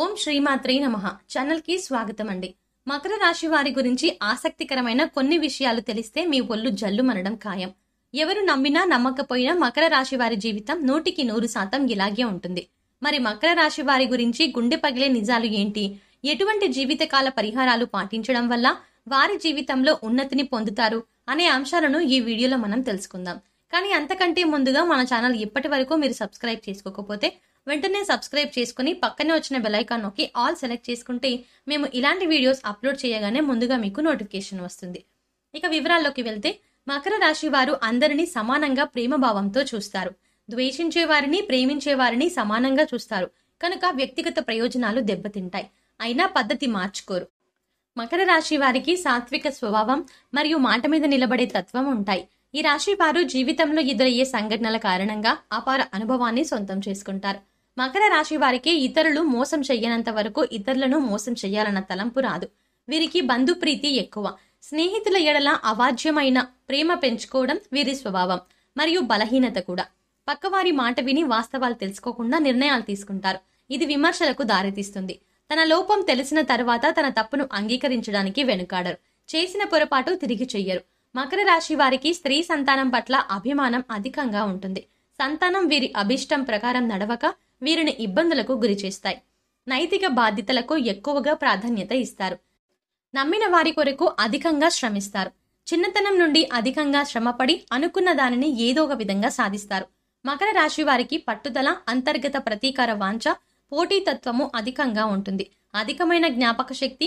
ఓం శ్రీమాత్రే నమ ఛానల్కి స్వాగతం అండి మకర రాశి వారి గురించి ఆసక్తికరమైన కొన్ని విషయాలు తెలిస్తే మీ ఒళ్ళు జల్లు మనడం ఖాయం ఎవరు నమ్మినా నమ్మకపోయినా మకర రాశి వారి జీవితం నూటికి నూరు శాతం ఇలాగే ఉంటుంది మరి మకర రాశి వారి గురించి గుండె పగిలే నిజాలు ఏంటి ఎటువంటి జీవితకాల పరిహారాలు పాటించడం వల్ల వారి జీవితంలో ఉన్నతిని పొందుతారు అనే అంశాలను ఈ వీడియోలో మనం తెలుసుకుందాం కానీ అంతకంటే ముందుగా మన ఛానల్ ఇప్పటి వరకు మీరు సబ్స్క్రైబ్ చేసుకోకపోతే వెంటనే సబ్స్క్రైబ్ చేసుకుని పక్కనే వచ్చిన బెలైకాన్ నొక్కి ఆల్ సెలెక్ట్ చేసుకుంటే మేము ఇలాంటి వీడియోస్ అప్లోడ్ చేయగానే ముందుగా మీకు నోటిఫికేషన్ వస్తుంది ఇక వివరాల్లోకి వెళ్తే మకర రాశి వారు అందరినీ సమానంగా ప్రేమభావంతో చూస్తారు ద్వేషించే వారిని ప్రేమించే వారిని సమానంగా చూస్తారు కనుక వ్యక్తిగత ప్రయోజనాలు దెబ్బతింటాయి అయినా పద్ధతి మార్చుకోరు మకర రాశి వారికి సాత్విక స్వభావం మరియు మాట మీద నిలబడే తత్వం ఉంటాయి ఈ రాశి వారు జీవితంలో ఎదురయ్యే సంఘటనల కారణంగా అపార అనుభవాన్ని సొంతం చేసుకుంటారు మకర రాశి వారికి ఇతరులు మోసం చెయ్యనంత వరకు ఇతరులను మోసం చెయ్యాలన్న తలంపు రాదు వీరికి బంధుప్రీతి ఎక్కువ స్నేహితుల ఎడల అవాజ్యమైన ప్రేమ పెంచుకోవడం వీరి స్వభావం మరియు బలహీనత కూడా పక్కవారి మాట విని వాస్తవాలు తెలుసుకోకుండా నిర్ణయాలు తీసుకుంటారు ఇది విమర్శలకు దారితీస్తుంది తన లోపం తెలిసిన తర్వాత తన తప్పును అంగీకరించడానికి వెనుకాడరు చేసిన పొరపాటు తిరిగి చెయ్యరు మకర రాశి వారికి స్త్రీ సంతానం పట్ల అభిమానం అధికంగా ఉంటుంది సంతానం వీరి అభిష్టం ప్రకారం నడవక వీరిని ఇబ్బందులకు గురిచేస్తాయి నైతిక బాధ్యతలకు ఎక్కువగా ప్రాధాన్యత ఇస్తారు నమ్మిన వారి కొరకు అధికంగా శ్రమిస్తారు చిన్నతనం నుండి అధికంగా శ్రమపడి అనుకున్న దానిని ఏదో ఒక విధంగా సాధిస్తారు మకర రాశి వారికి పట్టుదల అంతర్గత ప్రతీకార వాంఛ పోటీతత్వము అధికంగా ఉంటుంది అధికమైన జ్ఞాపక శక్తి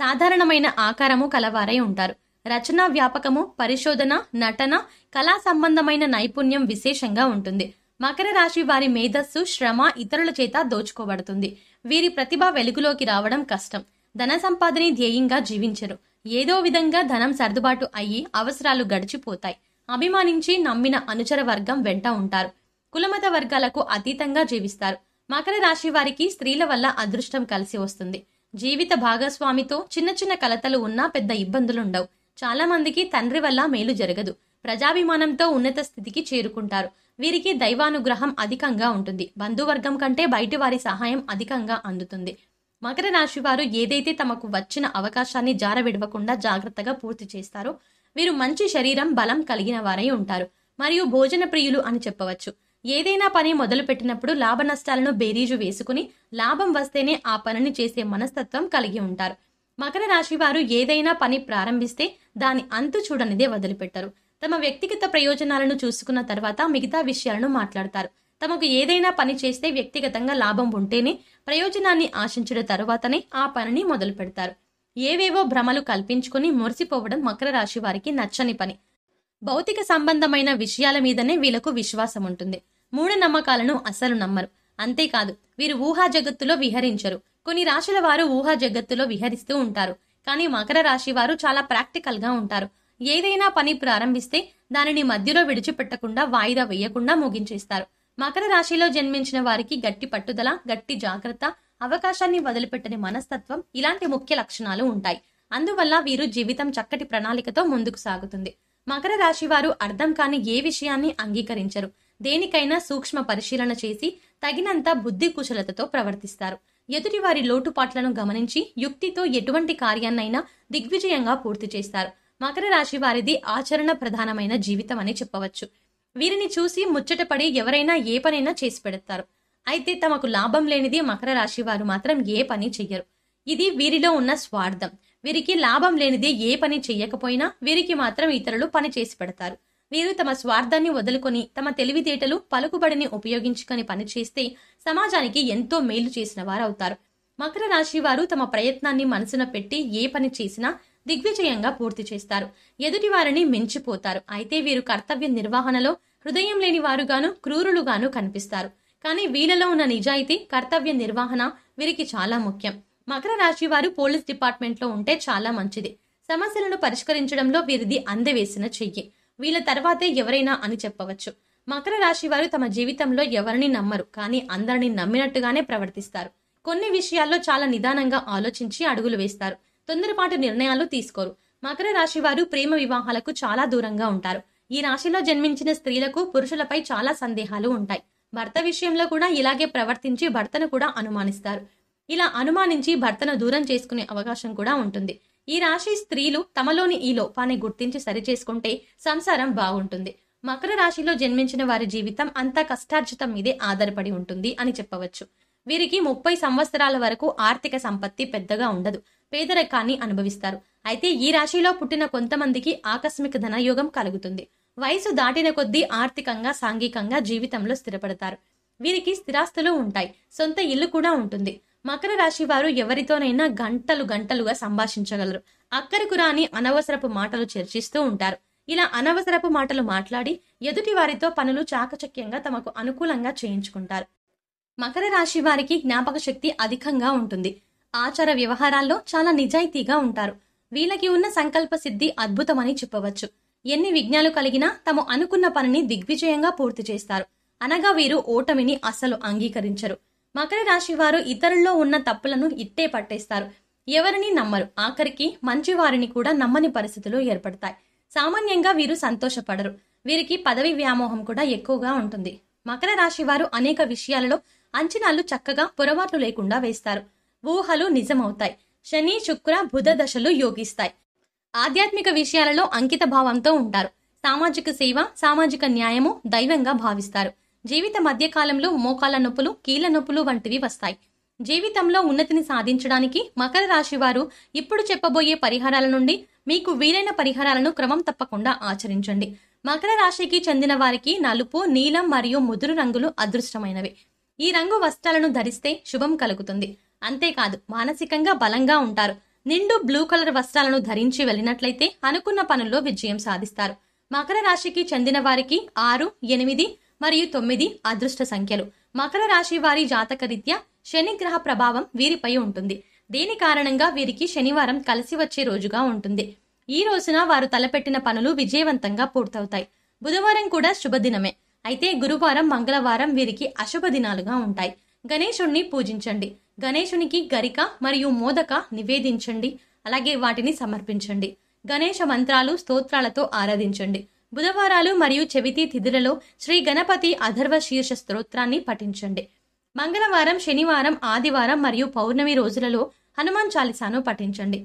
సాధారణమైన ఆకారము కలవారై ఉంటారు రచనా వ్యాపకము పరిశోధన నటన కళా సంబంధమైన నైపుణ్యం విశేషంగా ఉంటుంది మకర రాశి వారి మేధస్సు శ్రమ ఇతరుల చేత దోచుకోబడుతుంది వీరి ప్రతిభ వెలుగులోకి రావడం కష్టం ధన సంపాదని ధ్యేయంగా జీవించరు ఏదో విధంగా ధనం సర్దుబాటు అయ్యి అవసరాలు గడిచిపోతాయి అభిమానించి నమ్మిన అనుచర వర్గం వెంట ఉంటారు కులమత వర్గాలకు అతీతంగా జీవిస్తారు మకర రాశి వారికి స్త్రీల వల్ల అదృష్టం కలిసి వస్తుంది జీవిత భాగస్వామితో చిన్న చిన్న కలతలు ఉన్నా పెద్ద ఇబ్బందులుండవు చాలా మందికి తండ్రి వల్ల మేలు జరగదు ప్రజాభిమానంతో ఉన్నత స్థితికి చేరుకుంటారు వీరికి దైవానుగ్రహం అధికంగా ఉంటుంది బంధువర్గం కంటే బయటి వారి సహాయం అధికంగా అందుతుంది మకర రాశి వారు ఏదైతే తమకు వచ్చిన అవకాశాన్ని జారవిడవకుండా జాగ్రత్తగా పూర్తి చేస్తారో వీరు మంచి శరీరం బలం కలిగిన వారై ఉంటారు మరియు భోజన ప్రియులు అని చెప్పవచ్చు ఏదైనా పని మొదలుపెట్టినప్పుడు లాభ నష్టాలను బేరీజు వేసుకుని లాభం వస్తేనే ఆ పనిని చేసే మనస్తత్వం కలిగి ఉంటారు మకర రాశి వారు ఏదైనా పని ప్రారంభిస్తే దాని అంతు చూడనిదే వదిలిపెట్టరు తమ వ్యక్తిగత ప్రయోజనాలను చూసుకున్న తర్వాత మిగతా విషయాలను మాట్లాడతారు తమకు ఏదైనా పని చేస్తే వ్యక్తిగతంగా లాభం ఉంటేనే ప్రయోజనాన్ని ఆశించిన తర్వాతనే ఆ పనిని మొదలు పెడతారు ఏవేవో భ్రమలు కల్పించుకుని మురిసిపోవడం మకర రాశి వారికి నచ్చని పని భౌతిక సంబంధమైన విషయాల మీదనే వీళ్లకు విశ్వాసం ఉంటుంది మూఢ నమ్మకాలను అసలు నమ్మరు అంతేకాదు వీరు ఊహా జగత్తులో విహరించరు కొన్ని రాశుల వారు ఊహా జగత్తులో విహరిస్తూ ఉంటారు కానీ మకర రాశి వారు చాలా ప్రాక్టికల్ గా ఉంటారు ఏదైనా పని ప్రారంభిస్తే దానిని మధ్యలో విడిచిపెట్టకుండా వాయిదా వేయకుండా ముగించేస్తారు మకర రాశిలో జన్మించిన వారికి గట్టి పట్టుదల గట్టి జాగ్రత్త అవకాశాన్ని వదిలిపెట్టని మనస్తత్వం ఇలాంటి ముఖ్య లక్షణాలు ఉంటాయి అందువల్ల వీరు జీవితం చక్కటి ప్రణాళికతో ముందుకు సాగుతుంది మకర రాశి వారు అర్థం కాని ఏ విషయాన్ని అంగీకరించరు దేనికైనా సూక్ష్మ పరిశీలన చేసి తగినంత బుద్ధి కుశలతతో ప్రవర్తిస్తారు ఎదుటివారి లోటుపాట్లను గమనించి యుక్తితో ఎటువంటి కార్యాన్నైనా దిగ్విజయంగా పూర్తి చేస్తారు మకర రాశి వారిది ఆచరణ ప్రధానమైన జీవితం అని చెప్పవచ్చు వీరిని చూసి ముచ్చటపడి ఎవరైనా ఏ పనైనా చేసి పెడతారు అయితే తమకు లాభం లేనిది మకర రాశి వారు మాత్రం ఏ పని చెయ్యరు ఇది వీరిలో ఉన్న స్వార్థం వీరికి లాభం లేనిది ఏ పని చెయ్యకపోయినా వీరికి మాత్రం ఇతరులు పని చేసి పెడతారు వీరు తమ స్వార్థాన్ని వదులుకొని తమ తెలివితేటలు పలుకుబడిని ఉపయోగించుకొని పనిచేస్తే సమాజానికి ఎంతో మేలు చేసిన వారవుతారు మకర రాశి వారు తమ ప్రయత్నాన్ని మనసున పెట్టి ఏ పని చేసినా దిగ్విజయంగా పూర్తి చేస్తారు ఎదుటి వారిని మించిపోతారు అయితే వీరు కర్తవ్య నిర్వహణలో హృదయం లేని వారుగాను క్రూరులుగాను కనిపిస్తారు కానీ వీళ్ళలో ఉన్న నిజాయితీ కర్తవ్య నిర్వహణ వీరికి చాలా ముఖ్యం మకర రాశి వారు పోలీస్ డిపార్ట్మెంట్లో ఉంటే చాలా మంచిది సమస్యలను పరిష్కరించడంలో వీరిది అందవేసిన చెయ్యి వీళ్ళ తర్వాతే ఎవరైనా అని చెప్పవచ్చు మకర రాశి వారు తమ జీవితంలో ఎవరిని నమ్మరు కానీ అందరినీ నమ్మినట్టుగానే ప్రవర్తిస్తారు కొన్ని విషయాల్లో చాలా నిదానంగా ఆలోచించి అడుగులు వేస్తారు తొందరపాటు నిర్ణయాలు తీసుకోరు మకర రాశి వారు ప్రేమ వివాహాలకు చాలా దూరంగా ఉంటారు ఈ రాశిలో జన్మించిన స్త్రీలకు పురుషులపై చాలా సందేహాలు ఉంటాయి భర్త విషయంలో కూడా ఇలాగే ప్రవర్తించి భర్తను కూడా అనుమానిస్తారు ఇలా అనుమానించి భర్తను దూరం చేసుకునే అవకాశం కూడా ఉంటుంది ఈ రాశి స్త్రీలు తమలోని ఈ లోపాన్ని గుర్తించి సరిచేసుకుంటే సంసారం బాగుంటుంది మకర రాశిలో జన్మించిన వారి జీవితం అంతా కష్టార్జితం మీదే ఆధారపడి ఉంటుంది అని చెప్పవచ్చు వీరికి ముప్పై సంవత్సరాల వరకు ఆర్థిక సంపత్తి పెద్దగా ఉండదు పేదరికాన్ని అనుభవిస్తారు అయితే ఈ రాశిలో పుట్టిన కొంతమందికి ఆకస్మిక ధనయోగం కలుగుతుంది వయసు దాటిన కొద్దీ ఆర్థికంగా సాంఘికంగా జీవితంలో స్థిరపడతారు వీరికి స్థిరాస్తులు ఉంటాయి సొంత ఇల్లు కూడా ఉంటుంది మకర రాశి వారు ఎవరితోనైనా గంటలు గంటలుగా సంభాషించగలరు అక్కరకు రాని అనవసరపు మాటలు చర్చిస్తూ ఉంటారు ఇలా అనవసరపు మాటలు మాట్లాడి ఎదుటి వారితో పనులు చాకచక్యంగా తమకు అనుకూలంగా చేయించుకుంటారు మకర రాశి వారికి జ్ఞాపక శక్తి అధికంగా ఉంటుంది ఆచార వ్యవహారాల్లో చాలా నిజాయితీగా ఉంటారు వీళ్ళకి ఉన్న సంకల్ప సిద్ధి అద్భుతమని చెప్పవచ్చు ఎన్ని విజ్ఞాలు కలిగినా తమ అనుకున్న పనిని దిగ్విజయంగా పూర్తి చేస్తారు అనగా వీరు ఓటమిని అసలు అంగీకరించరు మకర రాశి వారు ఇతరుల్లో ఉన్న తప్పులను ఇట్టే పట్టేస్తారు ఎవరిని నమ్మరు ఆఖరికి మంచి వారిని కూడా నమ్మని పరిస్థితులు ఏర్పడతాయి సామాన్యంగా వీరు సంతోషపడరు వీరికి పదవి వ్యామోహం కూడా ఎక్కువగా ఉంటుంది మకర రాశి వారు అనేక విషయాలలో అంచనాలు చక్కగా పొరపాట్లు లేకుండా వేస్తారు ఊహలు నిజమవుతాయి శని శుక్ర బుధ దశలు యోగిస్తాయి ఆధ్యాత్మిక విషయాలలో అంకిత భావంతో ఉంటారు సామాజిక సేవ సామాజిక న్యాయము దైవంగా భావిస్తారు జీవిత మధ్యకాలంలో మోకాల నొప్పులు కీళ్ళ నొప్పులు వంటివి వస్తాయి జీవితంలో ఉన్నతిని సాధించడానికి మకర రాశి వారు ఇప్పుడు చెప్పబోయే పరిహారాల నుండి మీకు వీలైన పరిహారాలను క్రమం తప్పకుండా ఆచరించండి మకర రాశికి చెందిన వారికి నలుపు నీలం మరియు ముదురు రంగులు అదృష్టమైనవి ఈ రంగు వస్త్రాలను ధరిస్తే శుభం కలుగుతుంది అంతేకాదు మానసికంగా బలంగా ఉంటారు నిండు బ్లూ కలర్ వస్త్రాలను ధరించి వెళ్ళినట్లయితే అనుకున్న పనుల్లో విజయం సాధిస్తారు మకర రాశికి చెందిన వారికి ఆరు ఎనిమిది మరియు తొమ్మిది అదృష్ట సంఖ్యలు మకర రాశి వారి జాతకరీత్యా శనిగ్రహ ప్రభావం వీరిపై ఉంటుంది దీని కారణంగా వీరికి శనివారం కలిసి వచ్చే రోజుగా ఉంటుంది ఈ రోజున వారు తలపెట్టిన పనులు విజయవంతంగా పూర్తవుతాయి బుధవారం కూడా శుభదినమే అయితే గురువారం మంగళవారం వీరికి అశుభ దినాలుగా ఉంటాయి గణేశుణ్ణి పూజించండి గణేశునికి గరిక మరియు మోదక నివేదించండి అలాగే వాటిని సమర్పించండి గణేష మంత్రాలు స్తోత్రాలతో ఆరాధించండి బుధవారాలు మరియు చెవితి తిథులలో శ్రీ గణపతి అధర్వ శీర్ష స్తోత్రాన్ని పఠించండి మంగళవారం శనివారం ఆదివారం మరియు పౌర్ణమి రోజులలో హనుమాన్ చాలీసాను పఠించండి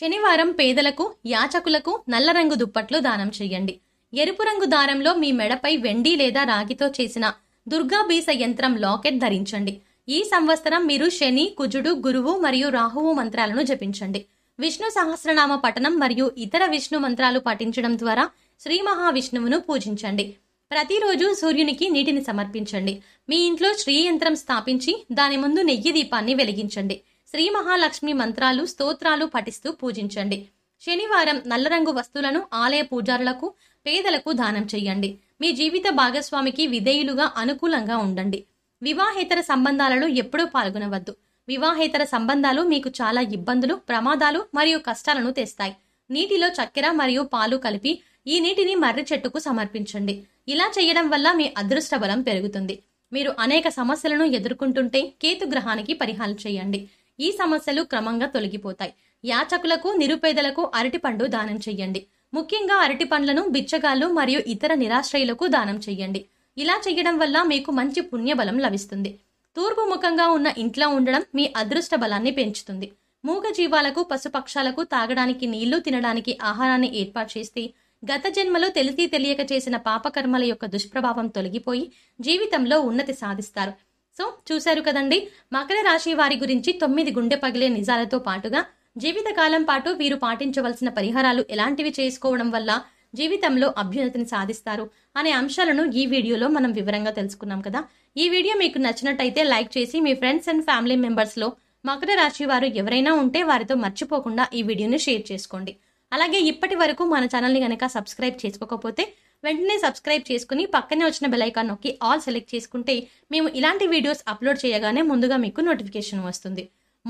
శనివారం పేదలకు యాచకులకు నల్ల రంగు దుప్పట్లు దానం చేయండి ఎరుపు రంగు దారంలో మీ మెడపై వెండి లేదా రాగితో చేసిన దుర్గా బీస యంత్రం లాకెట్ ధరించండి ఈ సంవత్సరం మీరు శని కుజుడు గురువు మరియు రాహువు మంత్రాలను జపించండి విష్ణు సహస్రనామ పఠనం మరియు ఇతర విష్ణు మంత్రాలు పఠించడం ద్వారా శ్రీ మహావిష్ణువును పూజించండి ప్రతిరోజు సూర్యునికి నీటిని సమర్పించండి మీ ఇంట్లో శ్రీ యంత్రం స్థాపించి దాని ముందు నెయ్యి దీపాన్ని వెలిగించండి శ్రీ మహాలక్ష్మి మంత్రాలు స్తోత్రాలు పఠిస్తూ పూజించండి శనివారం నల్లరంగు వస్తువులను ఆలయ పూజారులకు పేదలకు దానం చేయండి మీ జీవిత భాగస్వామికి విధేయులుగా అనుకూలంగా ఉండండి వివాహేతర సంబంధాలలో ఎప్పుడూ పాల్గొనవద్దు వివాహేతర సంబంధాలు మీకు చాలా ఇబ్బందులు ప్రమాదాలు మరియు కష్టాలను తెస్తాయి నీటిలో చక్కెర మరియు పాలు కలిపి ఈ నీటిని మర్రి చెట్టుకు సమర్పించండి ఇలా చేయడం వల్ల మీ అదృష్ట బలం పెరుగుతుంది మీరు అనేక సమస్యలను ఎదుర్కొంటుంటే కేతు గ్రహానికి పరిహారం చేయండి ఈ సమస్యలు క్రమంగా తొలగిపోతాయి యాచకులకు నిరుపేదలకు అరటిపండు దానం చెయ్యండి ముఖ్యంగా అరటి పండ్లను బిచ్చగాళ్ళు మరియు ఇతర నిరాశ్రయులకు దానం చెయ్యండి ఇలా చేయడం వల్ల మీకు మంచి పుణ్యబలం లభిస్తుంది తూర్పు ముఖంగా ఉన్న ఇంట్లో ఉండడం మీ అదృష్ట బలాన్ని పెంచుతుంది మూగ జీవాలకు పశుపక్షాలకు తాగడానికి నీళ్లు తినడానికి ఆహారాన్ని ఏర్పాటు చేస్తే గత జన్మలో తెలిసి తెలియక చేసిన పాపకర్మల యొక్క దుష్ప్రభావం తొలగిపోయి జీవితంలో ఉన్నతి సాధిస్తారు సో చూశారు కదండి మకర రాశి వారి గురించి తొమ్మిది గుండె పగిలే నిజాలతో పాటుగా జీవితకాలం పాటు వీరు పాటించవలసిన పరిహారాలు ఎలాంటివి చేసుకోవడం వల్ల జీవితంలో అభ్యున్నతిని సాధిస్తారు అనే అంశాలను ఈ వీడియోలో మనం వివరంగా తెలుసుకున్నాం కదా ఈ వీడియో మీకు నచ్చినట్టయితే లైక్ చేసి మీ ఫ్రెండ్స్ అండ్ ఫ్యామిలీ మెంబర్స్లో మకర రాశి వారు ఎవరైనా ఉంటే వారితో మర్చిపోకుండా ఈ వీడియోని షేర్ చేసుకోండి అలాగే ఇప్పటి వరకు మన ఛానల్ని కనుక సబ్స్క్రైబ్ చేసుకోకపోతే వెంటనే సబ్స్క్రైబ్ చేసుకుని పక్కనే వచ్చిన బెలైకాన్ నొక్కి ఆల్ సెలెక్ట్ చేసుకుంటే మేము ఇలాంటి వీడియోస్ అప్లోడ్ చేయగానే ముందుగా మీకు నోటిఫికేషన్ వస్తుంది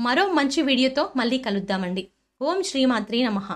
మరో మంచి వీడియోతో మళ్ళీ కలుద్దామండి ఓం శ్రీమాత్రి నమః